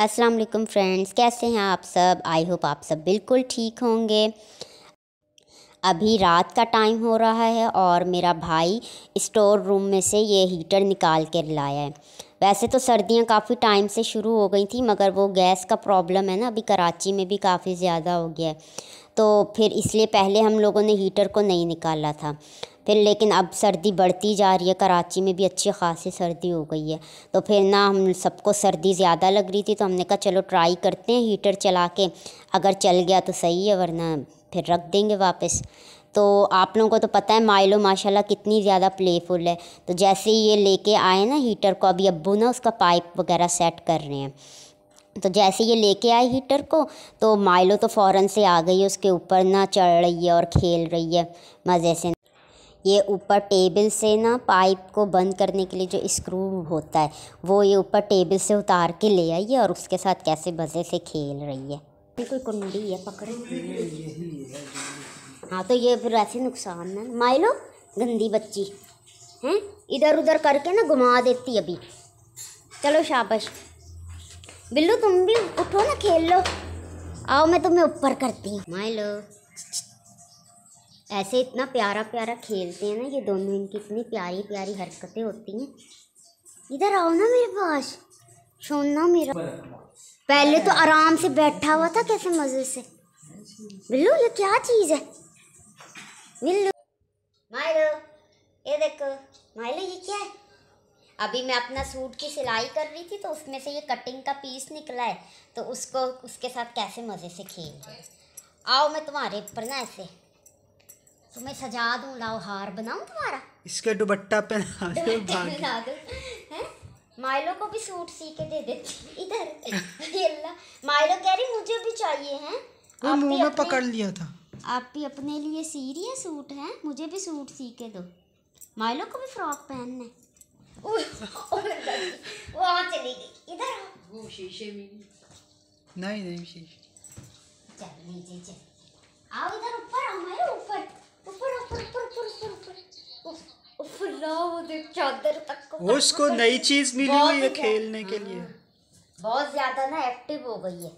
अस्सलाम वालेकुम फ्रेंड्स कैसे हैं आप सब आई होप आप सब बिल्कुल ठीक होंगे अभी रात का टाइम हो रहा है और मेरा भाई स्टोर रूम में से ये हीटर निकाल कर लाया है वैसे तो सर्दियां काफ़ी टाइम से शुरू हो गई थी मगर वो गैस का प्रॉब्लम है ना अभी कराची में भी काफ़ी ज़्यादा हो गया है तो फिर इसलिए पहले हम लोगों ने हीटर को नहीं निकाला था फिर लेकिन अब सर्दी बढ़ती जा रही है कराची में भी अच्छी खासी सर्दी हो गई है तो फिर ना हम सबको सर्दी ज़्यादा लग रही थी तो हमने कहा चलो ट्राई करते हैं हीटर चला के अगर चल गया तो सही है वरना फिर रख देंगे वापस तो आप लोगों को तो पता है माइलो माशाल्लाह कितनी ज़्यादा प्लेफुल है तो जैसे ही ये लेके आए ना हीटर को अभी अब्बू ना उसका पाइप वगैरह सेट कर रहे हैं तो जैसे ये लेके आए हीटर को तो माइलो तो फ़ौरन से आ गई है उसके ऊपर ना चढ़ रही है और खेल रही है मज़े से ये ऊपर टेबल से ना पाइप को बंद करने के लिए जो स्क्रू होता है वो ये ऊपर टेबल से उतार के ले आई है और उसके साथ कैसे मज़े से खेल रही है कोई कुंडी है पकड़े हाँ तो ये फिर ऐसे नुकसान है लो गंदी बच्ची हैं इधर उधर करके ना घुमा देती अभी चलो शाबाश बिल्लू तुम भी उठो ना खेल लो आओ मैं तुम्हें ऊपर करती हूँ लो ऐसे इतना प्यारा प्यारा खेलते हैं ना ये दोनों इनकी इतनी प्यारी प्यारी हरकतें होती हैं इधर आओ ना मेरे पास छोड़ना मेरा पहले तो आराम से बैठा हुआ था कैसे मज़े से बिल्लू ये क्या चीज़ है बिल्लू मायलो ये देखो मायलो ये क्या है अभी मैं अपना सूट की सिलाई कर रही थी तो उसमें से ये कटिंग का पीस निकला है तो उसको उसके साथ कैसे मज़े से खेल आओ मैं तुम्हारे ऊपर ना ऐसे तो मैं सजा दूँ लाओ हार बनाऊँ तुम्हारा इसके दुपट्टा पहना पहना दूँ माइलो को भी सूट सी के दे देती इधर अल्लाह माइलो कह रही मुझे भी चाहिए हैं वो मुंह में पकड़ लिया था आप भी अपने लिए सी रही है सूट है मुझे भी सूट सी के दो माइलो को भी फ्रॉक पहनने वो वहाँ चली गई इधर वो शीशे में नहीं नहीं शीशे चल नीचे चल आओ इधर उसको नई चीज मिली हुई है खेलने के लिए बहुत ज्यादा ना एक्टिव हो गई है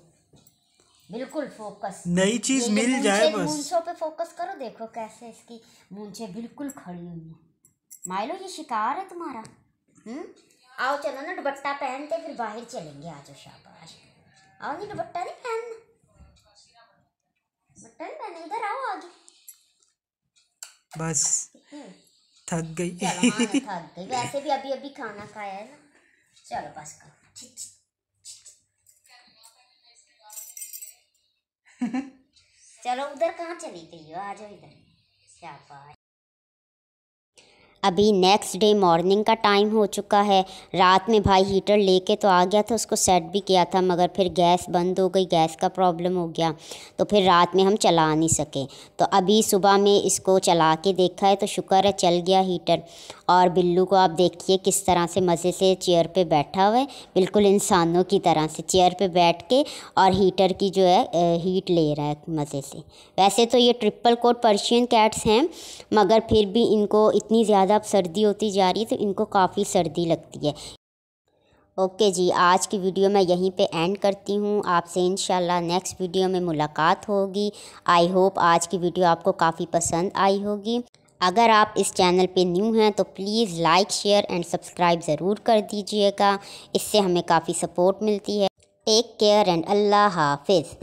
बिल्कुल फोकस नई चीज मिल जाए बस मूंछों पे फोकस करो देखो कैसे इसकी मूंछे बिल्कुल खड़ी हुई है माइलो ये शिकार है तुम्हारा हम्म आओ चलो ना दुपट्टा पहनते फिर बाहर चलेंगे आज शाबाश आओ नहीं दुपट्टा नहीं पहनना दुपट्टा नहीं पहनना इधर आओ आगे बस थक गई वैसे भी अभी अभी खाना खाया है ना चलो बस करो चलो उधर कहाँ चली गई हो आ जाओ इधर क्या बात अभी नेक्स्ट डे मॉर्निंग का टाइम हो चुका है रात में भाई हीटर लेके तो आ गया था उसको सेट भी किया था मगर फिर गैस बंद हो गई गैस का प्रॉब्लम हो गया तो फिर रात में हम चला नहीं सके तो अभी सुबह में इसको चला के देखा है तो शुक्र है चल गया हीटर और बिल्लू को आप देखिए किस तरह से मज़े से चेयर पर बैठा हुआ है बिल्कुल इंसानों की तरह से चेयर पर बैठ के और हीटर की जो है हीट ले रहा है मज़े से वैसे तो ये ट्रिपल कोट पर्शियन कैट्स हैं मगर फिर भी इनको इतनी ज़्यादा अब सर्दी होती जा रही है तो इनको काफ़ी सर्दी लगती है ओके जी आज की वीडियो मैं यहीं पे एंड करती हूँ आपसे इन नेक्स्ट वीडियो में मुलाकात होगी आई होप आज की वीडियो आपको काफ़ी पसंद आई होगी अगर आप इस चैनल पे न्यू हैं तो please like share and subscribe ज़रूर कर दीजिएगा इससे हमें काफ़ी सपोर्ट मिलती है टेक केयर एंड अल्लाह हाफिज़